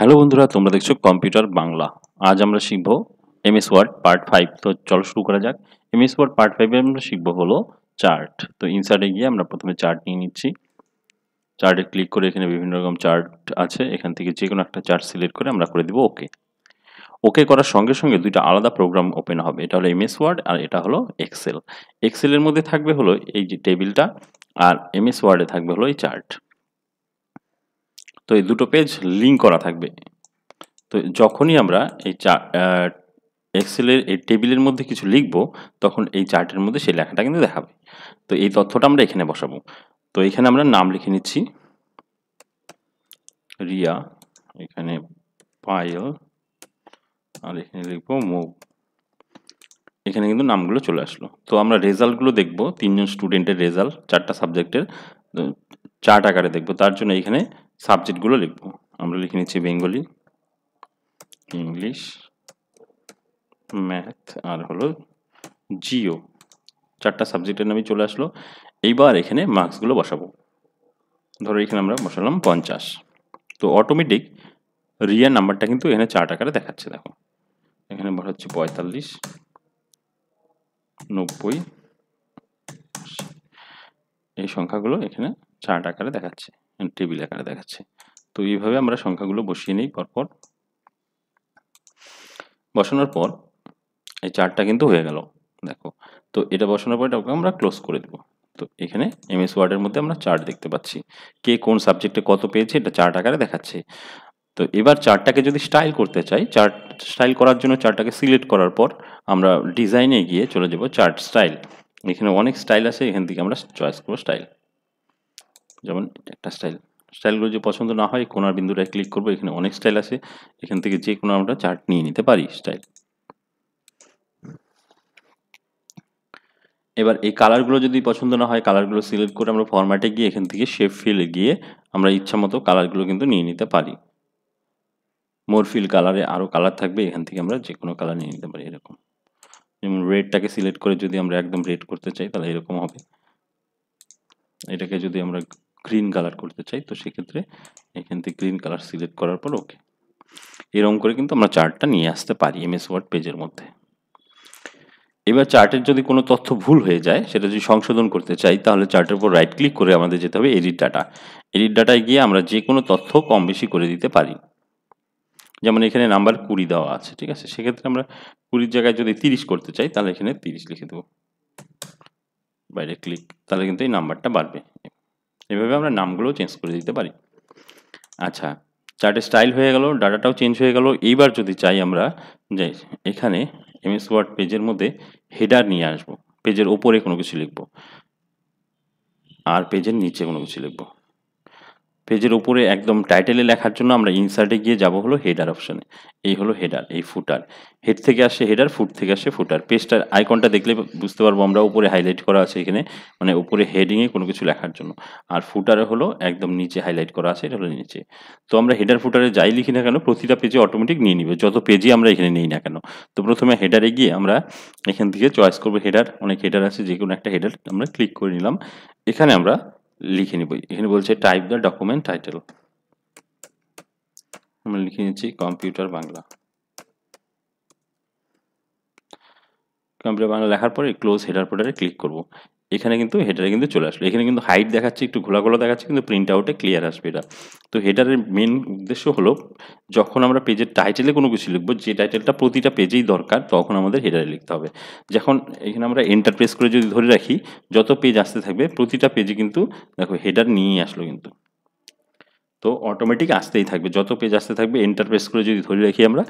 Hello বন্ধুরা তোমরা দেখছো কম্পিউটার বাংলা আজ আমরা শিখবো এমএস ওয়ার্ড পার্ট ফাইভ তো চলো শুরু করা যাক এমএস ওয়ার্ড পার্ট ফাইভে আমরা শিখবো হলো চার্ট তো ইনসার্টে গিয়ে আমরা প্রথমে চার্ট নিয়ে নিচ্ছি চার্টে ক্লিক করে এখানে বিভিন্ন রকম চার্ট আছে এখান থেকে যে কোনো একটা চার্ট সিলেক্ট করে আমরা করে দিব ওকে ওকে করার সঙ্গে সঙ্গে দুইটা আলাদা প্রোগ্রাম ওপেন হবে এটা হলো এমএস ওয়ার্ড আর এটা হলো এক্সেল এক্সেলের মধ্যে থাকবে হলো এই যে টেবিলটা আর এমএস ওয়ার্ডে থাকবে হলো এই চার্ট তো এই দুটো পেজ লিঙ্ক করা থাকবে তো যখনই আমরা এই চা এক্সেলের এই টেবিলের মধ্যে কিছু লিখব তখন এই চার্টের মধ্যে সেই লেখাটা কিন্তু দেখাবে তো এই তথ্যটা আমরা এখানে বসাবো তো এখানে আমরা নাম লিখে নিচ্ছি রিয়া এখানে পায়েল আর এখানে লিখবো মুভ এখানে কিন্তু নামগুলো চলে আসলো তো আমরা রেজাল্টগুলো দেখবো তিনজন স্টুডেন্টের রেজাল্ট চারটা সাবজেক্টের চার্ট আকারে দেখব তার জন্য এখানে সাবজেক্টগুলো লিখব আমরা লিখে নিচ্ছি বেঙ্গলি ইংলিশ ম্যাথ আর হলো জিও চারটা সাবজেক্টের নামে চলে আসলো এইবার এখানে মার্কসগুলো বসাবো ধরো এখানে আমরা বসালাম পঞ্চাশ তো অটোমেটিক রিয়ার নাম্বারটা কিন্তু এখানে চার টাকারে দেখাচ্ছে দেখো এখানে বলা হচ্ছে পঁয়তাল্লিশ নব্বই এই সংখ্যাগুলো এখানে চার টাকারে দেখাচ্ছে টেবিল আকারে দেখাচ্ছে তো এইভাবে আমরা সংখ্যাগুলো বসিয়ে নিই পরপর বসানোর পর এই চারটা কিন্তু হয়ে গেল দেখো তো এটা বসানোর পর এটাকে আমরা ক্লোজ করে দেবো তো এখানে এমএস ওয়ার্ডের মধ্যে আমরা চার্ট দেখতে পাচ্ছি কে কোন সাবজেক্টে কত পেয়েছে এটা চার্ট আকারে দেখাচ্ছে তো এবার চারটাকে যদি স্টাইল করতে চাই চার্ট স্টাইল করার জন্য চারটাকে সিলেক্ট করার পর আমরা ডিজাইনে গিয়ে চলে যাব চার্ট স্টাইল এখানে অনেক স্টাইল আছে এখান থেকে আমরা চয়েস করবো স্টাইল যেমন একটা স্টাইল স্টাইলগুলো যদি পছন্দ না হয় কোনার বিন্দুটায় ক্লিক করবো এখানে অনেক স্টাইল আছে এখান থেকে যে কোনো আমরা চার্ট নিয়ে নিতে পারি স্টাইল এবার এই কালারগুলো যদি পছন্দ না হয় কালারগুলো সিলেক্ট করে আমরা ফরম্যাটে গিয়ে এখান থেকে শেপ ফিলে গিয়ে আমরা ইচ্ছা মতো কালারগুলো কিন্তু নিয়ে নিতে পারি মোরফিল কালারে আরও কালার থাকবে এখান থেকে আমরা যে কোনো কালার নিয়ে নিতে পারি এরকম যেমন রেডটাকে সিলেক্ট করে যদি আমরা একদম রেড করতে চাই তাহলে এরকম হবে এটাকে যদি আমরা গ্রিন কালার করতে চাই তো সেক্ষেত্রে এখান থেকে গ্রিন কালার সিলেক্ট করার পর ওকে এরকম করে কিন্তু আমরা চার্টটা নিয়ে আসতে পারি এমএস ওয়ার্ড পেজের মধ্যে এবার চার্টের যদি কোনো তথ্য ভুল হয়ে যায় সেটা যদি সংশোধন করতে চাই তাহলে চার্টের উপর রাইট ক্লিক করে আমাদের যেতে হবে এডিট ডাটা এডিট ডাটায় গিয়ে আমরা যে কোনো তথ্য কম বেশি করে দিতে পারি যেমন এখানে নাম্বার কুড়ি দেওয়া আছে ঠিক আছে সেক্ষেত্রে আমরা কুড়ির জায়গায় যদি তিরিশ করতে চাই তাহলে এখানে তিরিশ লিখে দেবো বাইরে ক্লিক তাহলে কিন্তু এই নাম্বারটা বাড়বে এভাবে আমরা নামগুলো চেঞ্জ করে দিতে পারি আচ্ছা চার্টের স্টাইল হয়ে গেল ডাটাটাও চেঞ্জ হয়ে গেল এইবার যদি চাই আমরা যে এখানে এমএস ওয়ার্ড পেজের মধ্যে হেডার নিয়ে আসব পেজের ওপরে কোনো কিছু লিখব আর পেজের নিচে কোনো কিছু লিখব পেজের ওপরে একদম টাইটেলে লেখার জন্য আমরা ইনসার্টে গিয়ে যাব হলো হেডার অপশানে এই হলো হেডার এই ফুটার হেড থেকে আসে হেডার ফুট থেকে আসে ফুটার পেজটার আইকনটা দেখলে বুঝতে পারবো আমরা উপরে হাইলাইট করা আছে এখানে মানে উপরে হেডিংয়ে কোনো কিছু লেখার জন্য আর ফুটারে হলো একদম নিচে হাইলাইট করা আছে এটা হলো নিচে তো আমরা হেডার ফুটারে যাই লিখি না কেন প্রতিটা পেজে অটোমেটিক নিয়ে নিবে যত পেজই আমরা এখানে নিই না কেন তো প্রথমে হেডারে গিয়ে আমরা এখান থেকে চয়েস করবো হেডার অনেক হেডার আছে যে কোনো একটা হেডার আমরা ক্লিক করে নিলাম এখানে আমরা লিখে নিব এখানে বলছে টাইপ দ্য ডকুমেন্ট টাইটেল আমরা লিখে নিচ্ছি কম্পিউটার বাংলা কম্পিউটার বাংলা লেখার পরে ক্লোজ হেডার ফোল্ডারে ক্লিক করব এখানে কিন্তু হেডারে কিন্তু চলে আসলো এখানে কিন্তু হাইট দেখাচ্ছে একটু ঘোলা ঘোলা দেখাচ্ছে কিন্তু প্রিন্ট আউটে ক্লিয়ার আসবে এটা তো হেডারের মেন উদ্দেশ্য হলো যখন আমরা পেজের টাইটেলে কোনো কিছু লিখবো যে টাইটেলটা প্রতিটা পেজেই দরকার তখন আমাদের হেডারে লিখতে হবে যখন এখানে আমরা এন্টার প্রেস করে যদি ধরে রাখি যত পেজ আসতে থাকবে প্রতিটা পেজে কিন্তু দেখো হেডার নিয়েই আসলো কিন্তু তো অটোমেটিক আসতেই থাকবে যত পেজ আসতে থাকবে এন্টার প্রেস করে যদি ধরে রাখি আমরা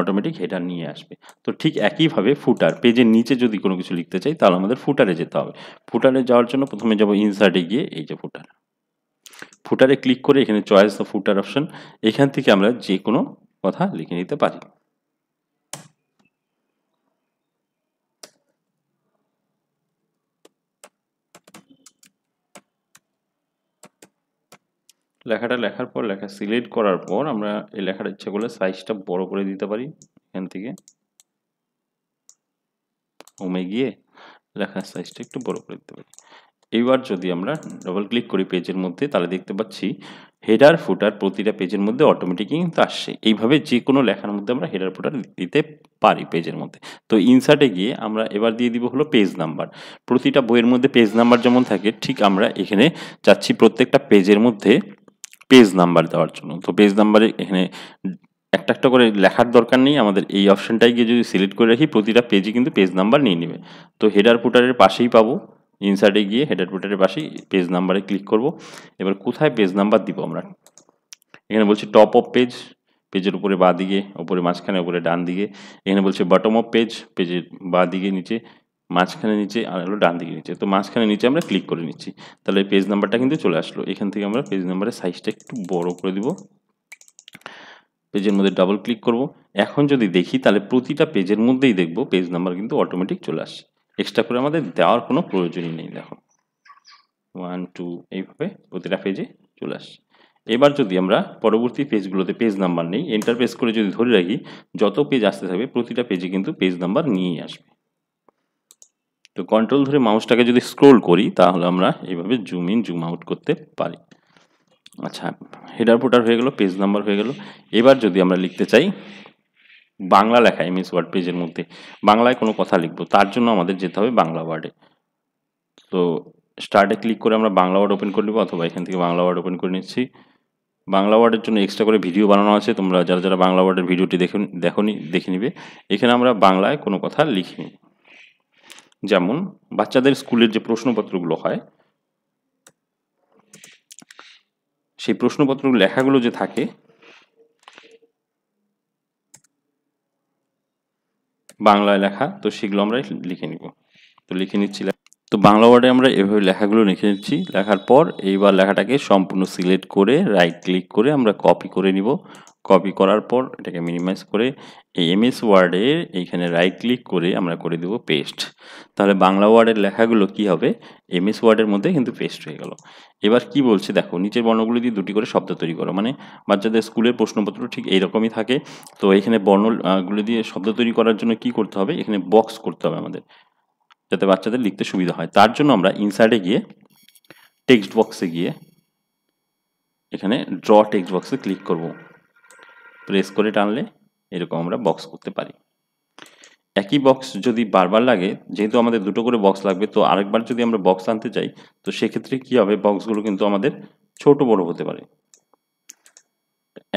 অটোমেটিক হেডার নিয়ে আসবে তো ঠিক একইভাবে ফুটার পেজের নিচে যদি কোনো কিছু লিখতে চাই তাহলে আমাদের ফুটারে যেতে হবে ফুটারে যাওয়ার জন্য প্রথমে যাব ইনসার্টে গিয়ে এই যে ফুটার ফুটারে ক্লিক করে এখানে চয়েস দ্য ফুটার অপশন এখান থেকে আমরা যে কোনো কথা লিখে নিতে পারি লেখাটা লেখার পর লেখা সিলেক্ট করার পর আমরা এই লেখার ইচ্ছা করলে সাইজটা বড় করে দিতে পারি এখান থেকে হোমে গিয়ে লেখার সাইজটা একটু বড় করে দিতে পারি এইবার যদি আমরা ডবল ক্লিক করি পেজের মধ্যে তাহলে দেখতে পাচ্ছি হেডার ফুটার প্রতিটা পেজের মধ্যে অটোমেটিক কিন্তু আসছে এইভাবে যে কোনো লেখার মধ্যে আমরা হেডার ফুটার দিতে পারি পেজের মধ্যে তো ইনসার্টে গিয়ে আমরা এবার দিয়ে দিব হলো পেজ নাম্বার প্রতিটা বইয়ের মধ্যে পেজ নাম্বার যেমন থাকে ঠিক আমরা এখানে চাচ্ছি প্রত্যেকটা পেজের মধ্যে পেজ নাম্বার দেওয়ার জন্য তো পেজ নাম্বারে এখানে একটা একটা করে লেখার দরকার নেই আমাদের এই অপশানটাই গিয়ে যদি সিলেক্ট করে রাখি প্রতিটা পেজে কিন্তু পেজ নাম্বার নিয়ে নেবে তো হেডার পুটারের পাশেই পাবো ইনসার্টে গিয়ে হেডার পুটারের পাশেই পেজ নাম্বারে ক্লিক করব এবার কোথায় পেজ নাম্বার দিব আমরা এখানে বলছি টপ অফ পেজ পেজের উপরে বাঁ দিকে ওপরে মাঝখানে ওপরে ডান দিকে এখানে বলছে বটম অফ পেজ পেজের বাঁ দিকে নিচে মাঝখানে নিচে আর হলো ডান দিকে নিচে তো মাঝখানে নিচে আমরা ক্লিক করে নিচ্ছি তাহলে পেজ নাম্বারটা কিন্তু চলে আসলো এখান থেকে আমরা পেজ নাম্বারের সাইজটা একটু বড় করে দিব পেজের মধ্যে ডাবল ক্লিক করব এখন যদি দেখি তাহলে প্রতিটা পেজের মধ্যেই দেখব পেজ নাম্বার কিন্তু অটোমেটিক চলে আসে এক্সট্রা করে আমাদের দেওয়ার কোনো প্রয়োজনই নেই দেখো ওয়ান টু এইভাবে প্রতিটা পেজে চলে আসে এবার যদি আমরা পরবর্তী পেজগুলোতে পেজ নাম্বার নেই এন্টার পেজ করে যদি ধরে রাখি যত পেজ আসতে থাকবে প্রতিটা পেজে কিন্তু পেজ নাম্বার নিয়ে আসবে তো কন্ট্রোল ধরে মাউসটাকে যদি স্ক্রোল করি তাহলে আমরা এইভাবে জুম ইন জুম আউট করতে পারি আচ্ছা হেডার ফোটার হয়ে গেল পেজ নাম্বার হয়ে গেল এবার যদি আমরা লিখতে চাই বাংলা লেখা এমএস ওয়ার্ড পেজের মধ্যে বাংলায় কোনো কথা লিখবো তার জন্য আমাদের যেতে হবে বাংলা ওয়ার্ডে তো স্টার্টে ক্লিক করে আমরা বাংলা ওয়ার্ড ওপেন করে নেবো অথবা এখান থেকে বাংলা ওয়ার্ড ওপেন করে নিচ্ছি বাংলা ওয়ার্ডের জন্য এক্সট্রা করে ভিডিও বানানো আছে তোমরা যারা যারা বাংলা ওয়ার্ডের ভিডিওটি দেখুন দেখো দেখে নিবে এখানে আমরা বাংলায় কোনো কথা লিখিনি যেমন বাচ্চাদের স্কুলের যে প্রশ্নপত্রগুলো হয় সেই প্রশ্নপত্র লেখাগুলো যে থাকে বাংলায় লেখা তো সেগুলো আমরা লিখে নিব তো লিখে নিচ্ছিলাম তো বাংলা ওয়ার্ডে আমরা এভাবে লেখাগুলো লিখে নিচ্ছি লেখার পর এইবার লেখাটাকে সম্পূর্ণ সিলেক্ট করে রাইট ক্লিক করে আমরা কপি করে নিব কপি করার পর এটাকে মিনিমাইজ করে এই এমএস ওয়ার্ডের এইখানে রাইট ক্লিক করে আমরা করে দেব পেস্ট তাহলে বাংলা ওয়ার্ডের লেখাগুলো কি হবে এমএস ওয়ার্ডের মধ্যে কিন্তু পেস্ট হয়ে গেল এবার কি বলছে দেখো নিচের বর্ণগুলি দিয়ে দুটি করে শব্দ তৈরি করো মানে বাচ্চাদের স্কুলের প্রশ্নপত্র ঠিক এইরকমই থাকে তো এখানে বর্ণগুলি দিয়ে শব্দ তৈরি করার জন্য কি করতে হবে এখানে বক্স করতে হবে আমাদের যাতে বাচ্চাদের লিখতে সুবিধা হয় তার জন্য আমরা ইনসাইডে গিয়ে টেক্সট বক্সে গিয়ে এখানে ড্র টেক্সট বক্সে ক্লিক করব প্রেস করে টানলে এরকম আমরা বক্স করতে পারি একই বক্স যদি বারবার লাগে যেহেতু আমাদের দুটো করে বক্স লাগবে তো আরেকবার যদি আমরা বক্স আনতে চাই তো সেক্ষেত্রে কী হবে বক্সগুলো কিন্তু আমাদের ছোট বড় হতে পারে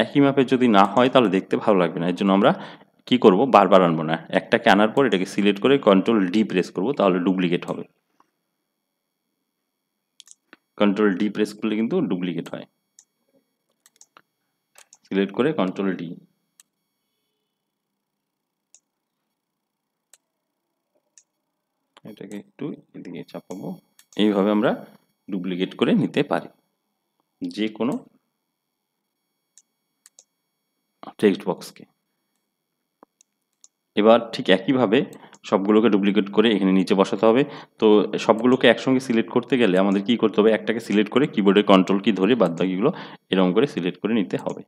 একই ম্যাপে যদি না হয় তাহলে দেখতে ভালো লাগবে না এর জন্য আমরা কি করব বারবার আনবো না একটাকে আনার পর এটাকে সিলেক্ট করে কন্ট্রোল ডি প্রেস করব তাহলে ডুপ্লিকেট হবে কন্ট্রোল ডি প্রেস করলে কিন্তু ডুপ্লিকেট হয় সিলেক্ট করে কন্ট্রোল ডি এটাকে একটু এদিকে চাপাবো এইভাবে আমরা ডুপ্লিকেট করে নিতে পারি যে কোনো টেক্সট বক্সকে এবার ঠিক একইভাবে সবগুলোকে ডুপ্লিকেট করে এখানে নিচে বসাতে হবে তো সবগুলোকে একসঙ্গে সিলেক্ট করতে গেলে আমাদের কি করতে হবে একটাকে সিলেক্ট করে কিবোর্ডের কন্ট্রোল কি ধরে বাদবাকিগুলো এরকম করে সিলেক্ট করে নিতে হবে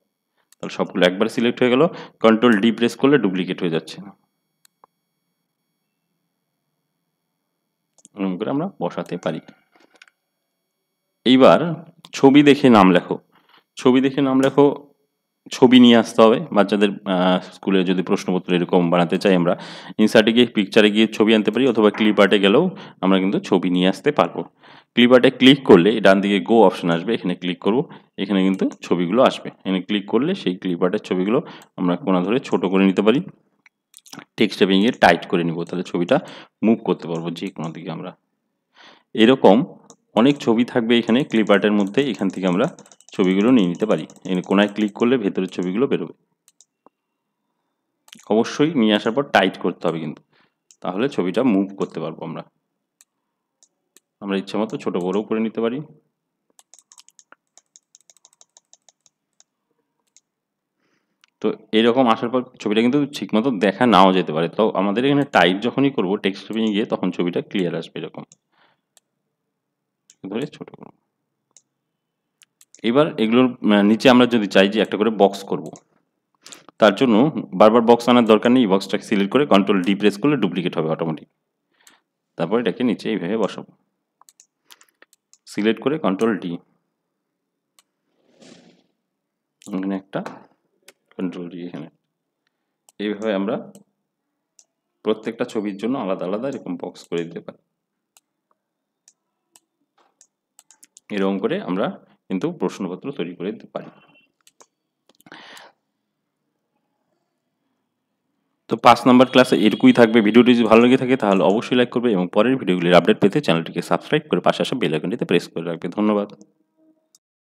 তাহলে সবগুলো একবার সিলেক্ট হয়ে গেল কন্ট্রোল ডি প্রেস করলে ডুপ্লিকেট হয়ে যাচ্ছে না এরকম করে আমরা বসাতে পারি এইবার ছবি দেখে নাম লেখো ছবি দেখে নাম লেখো ছবি নিয়ে আসতে হবে বাচ্চাদের স্কুলে যদি প্রশ্নপত্র এরকম বানাতে চাই আমরা ইনসার্টে গিয়ে পিকচারে গিয়ে ছবি আনতে পারি অথবা ক্লিপ আর্টে গেলেও আমরা কিন্তু ছবি নিয়ে আসতে পারবো ক্লিপ আর্টে ক্লিক করলে ডান দিকে গো অপশান আসবে এখানে ক্লিক করব এখানে কিন্তু ছবিগুলো আসবে এখানে ক্লিক করলে সেই ক্লিপ আর্টের ছবিগুলো আমরা কোনা ধরে ছোট করে নিতে পারি টেক্সট ট্যাপিংয়ে টাইট করে নিব তাহলে ছবিটা মুভ করতে পারবো যে কোনো দিকে আমরা এরকম অনেক ছবি থাকবে এখানে ক্লিপ আর্টের মধ্যে এখান থেকে আমরা ছবিগুলো নিয়ে নিতে পারি কোনায় ক্লিক করলে ভেতরের ছবিগুলো বেরোবে অবশ্যই নিয়ে আসার পর টাইট করতে হবে কিন্তু তাহলে ছবিটা মুভ করতে পারবো আমরা আমরা ইচ্ছে মতো ছোটো বড়ও করে নিতে পারি তো এরকম আসার পর ছবিটা কিন্তু ঠিকমতো দেখা নাও যেতে পারে তো আমাদের এখানে টাইপ যখনই করবো টেক্সট গিয়ে তখন ছবিটা ক্লিয়ার আসবে এরকম ছোটো করবো এবার এগুলোর নিচে আমরা যদি চাই যে একটা করে বক্স করব। তার জন্য বারবার বক্স আনার দরকার নেই বক্সটাকে সিলেক্ট করে কন্ট্রোল ডি প্রেস করলে ডুপ্লিকেট হবে অটোমেটিক তারপর এটাকে নিচে এইভাবে বসাবো সিলেক্ট করে কন্ট্রোল ডি এখানে একটা কন্ট্রোল ডি এখানে এইভাবে আমরা প্রত্যেকটা ছবির জন্য আলাদা আলাদা এরকম বক্স করে দিতে পারি এরকম করে আমরা কিন্তু প্রশ্নপত্র তৈরি করে দিতে পারি তো পাঁচ নাম্বার ক্লাসে এরকুই থাকবে ভিডিওটি যদি ভালো লেগে থাকে তাহলে অবশ্যই লাইক করবে এবং পরের ভিডিওগুলির আপডেট পেতে চ্যানেলটিকে সাবস্ক্রাইব করে পাশে আসা বেল আইকনটিতে প্রেস করে রাখবে ধন্যবাদ